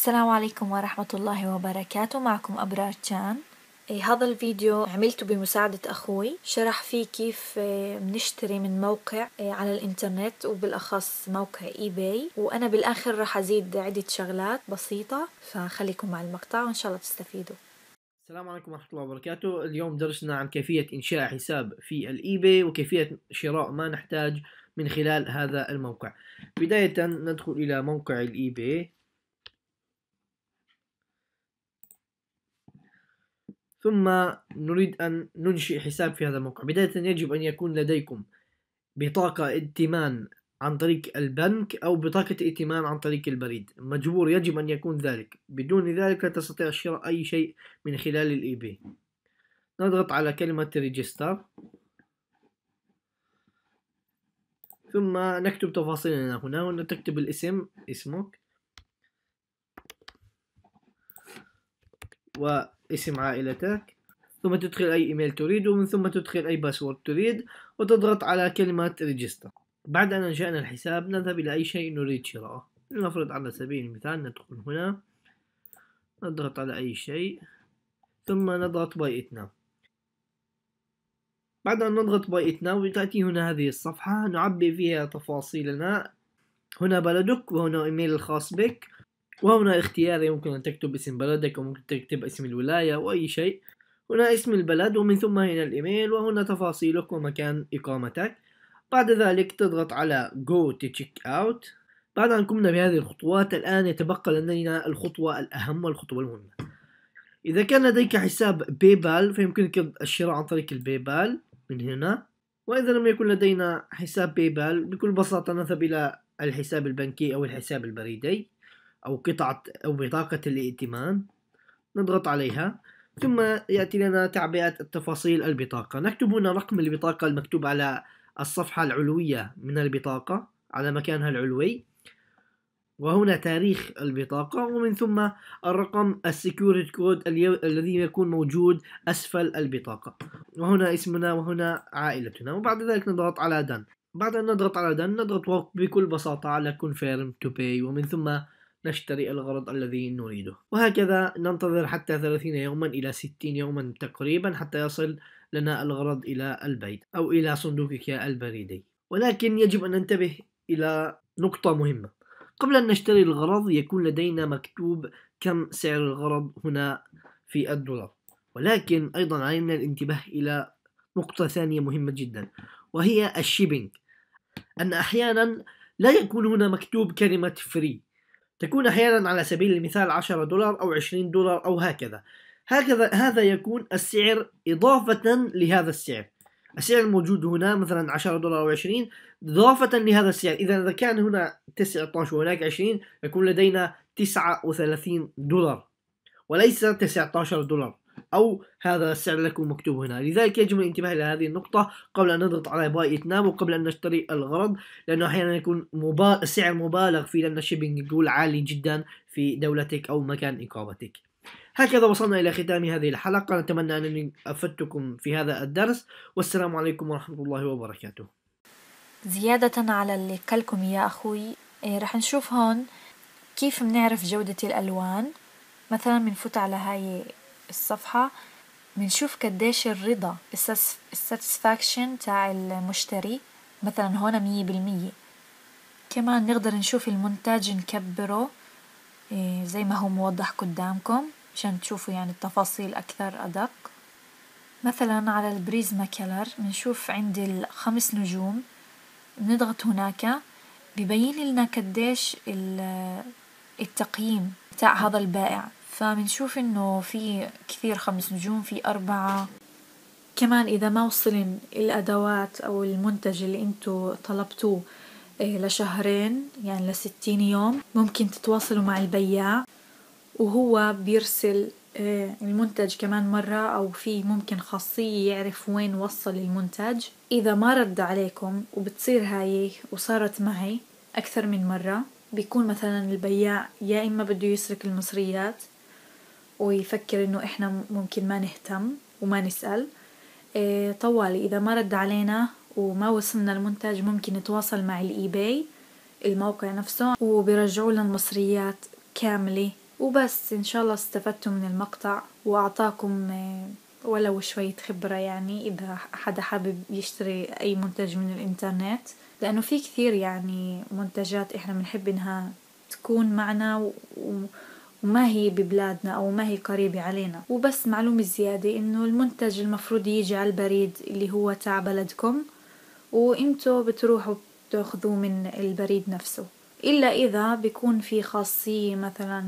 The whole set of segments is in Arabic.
السلام عليكم ورحمة الله وبركاته معكم أبرار تشان إيه، هذا الفيديو عملته بمساعدة أخوي شرح فيه كيف إيه، بنشتري من موقع إيه، على الإنترنت وبالأخص موقع إي باي وأنا بالآخر راح أزيد عدة شغلات بسيطة فخليكم مع المقطع وإن شاء الله تستفيدوا السلام عليكم ورحمة الله وبركاته اليوم درسنا عن كيفية إنشاء حساب في الإي باي وكيفية شراء ما نحتاج من خلال هذا الموقع بداية ندخل إلى موقع الإي باي ثم نريد أن ننشئ حساب في هذا الموقع بداية يجب أن يكون لديكم بطاقة ائتمان عن طريق البنك أو بطاقة ائتمان عن طريق البريد مجبور يجب أن يكون ذلك بدون ذلك لا تستطيع شراء أي شيء من خلال الإي بي e نضغط على كلمة ريجستر ثم نكتب تفاصيلنا هنا هنا تكتب الاسم اسمك و اسم عائلتك ثم تدخل أي إيميل تريد ومن ثم تدخل أي باسورد تريد وتضغط على كلمة ريجستر بعد أن أنشأنا الحساب نذهب إلى أي شيء نريد شراءه لنفرض على سبيل المثال ندخل هنا نضغط على أي شيء ثم نضغط باي إت ناو بعد أن نضغط باي إت ناو تأتي هنا هذه الصفحة نعبي فيها تفاصيلنا هنا بلدك وهنا إيميل الخاص بك وهنا اختياري يعني ممكن أن تكتب اسم بلدك وممكن تكتب اسم الولاية وأي شيء هنا اسم البلد ومن ثم هنا الإيميل وهنا تفاصيلك ومكان إقامتك بعد ذلك تضغط على Go to Check Out بعد أن قمنا بهذه الخطوات الآن يتبقى لدينا الخطوة الأهم والخطوة المهمة إذا كان لديك حساب باي بال فيمكنك الشراء عن طريق الباي بال من هنا وإذا لم يكن لدينا حساب باي بال بكل بساطة نذهب إلى الحساب البنكي أو الحساب البريدي أو قطعة أو بطاقة الائتمان نضغط عليها ثم يأتي لنا تعبئة تفاصيل البطاقة نكتب هنا رقم البطاقة المكتوب على الصفحة العلوية من البطاقة على مكانها العلوي وهنا تاريخ البطاقة ومن ثم الرقم السكيورتي كود الذي يكون موجود أسفل البطاقة وهنا اسمنا وهنا عائلتنا وبعد ذلك نضغط على دن بعد أن نضغط على دن نضغط بكل بساطة على confirm to pay ومن ثم نشتري الغرض الذي نريده وهكذا ننتظر حتى 30 يوما إلى 60 يوما تقريبا حتى يصل لنا الغرض إلى البيت أو إلى صندوقك البريدي ولكن يجب أن ننتبه إلى نقطة مهمة قبل أن نشتري الغرض يكون لدينا مكتوب كم سعر الغرض هنا في الدولار ولكن أيضا علينا الانتباه إلى نقطة ثانية مهمة جدا وهي الشيبينج أن أحيانا لا يكون هنا مكتوب كلمة فري تكون أحيانا على سبيل المثال 10 دولار أو 20 دولار أو هكذا هكذا هذا يكون السعر إضافة لهذا السعر السعر الموجود هنا مثلا 10 دولار أو 20 إضافة لهذا السعر إذا إذا كان هنا 19 وهناك 20 يكون لدينا 39 دولار وليس 19 دولار أو هذا السعر لكم مكتوب هنا لذلك يجب الانتباه إلى هذه النقطة قبل أن نضغط على باي إتنام وقبل أن نشتري الغرض لأنه أحيانا يكون مبا... السعر مبالغ فيه لأن الشيبينج يقول عالي جدا في دولتك أو مكان إقامتك هكذا وصلنا إلى ختام هذه الحلقة نتمنى أنني أفدتكم في هذا الدرس والسلام عليكم ورحمة الله وبركاته زيادة على اللي قالكم يا أخوي إيه، رح نشوف هون كيف بنعرف جودة الألوان مثلا بنفوت على هاي الصفحة بنشوف قديش الرضا الساتسفاكشن تاع المشتري مثلا هون مية بالمية كمان نقدر نشوف المنتج نكبره إيه، زي ما هو موضح قدامكم عشان تشوفوا يعني التفاصيل أكثر أدق مثلا على البريزما كلر بنشوف عندي الخمس نجوم بنضغط هناك ببين لنا قديش التقييم تاع هذا البائع فبنشوف انه في كثير خمس نجوم في اربعة كمان اذا ما وصلن الادوات او المنتج اللي انتو طلبتوه إيه، لشهرين يعني لستين يوم ممكن تتواصلوا مع البياع وهو بيرسل إيه، المنتج كمان مرة أو في ممكن خاصية يعرف وين وصل المنتج إذا ما رد عليكم وبتصير هاي وصارت معي أكثر من مرة بيكون مثلا البياع يا إما بده يسرق المصريات ويفكر انه احنا ممكن ما نهتم وما نسأل إيه طوالي اذا ما رد علينا وما وصلنا المنتج ممكن نتواصل مع الاي باي الموقع نفسه وبرجعوا لنا المصريات كاملة وبس ان شاء الله استفدتوا من المقطع واعطاكم إيه، ولو شوية خبرة يعني إذا حدا حابب يشتري أي منتج من الإنترنت لأنه في كثير يعني منتجات إحنا بنحب إنها تكون معنا و... وما هي ببلادنا أو ما هي قريبة علينا وبس معلومة زيادة إنه المنتج المفروض يجي على البريد اللي هو تاع بلدكم وانتو بتروحوا بتاخذوه من البريد نفسه إلا إذا بيكون في خاصية مثلا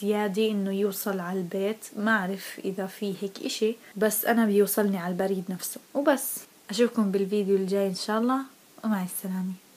زيادة إنه يوصل على البيت ما أعرف إذا في هيك إشي بس أنا بيوصلني على البريد نفسه وبس أشوفكم بالفيديو الجاي إن شاء الله ومع السلامة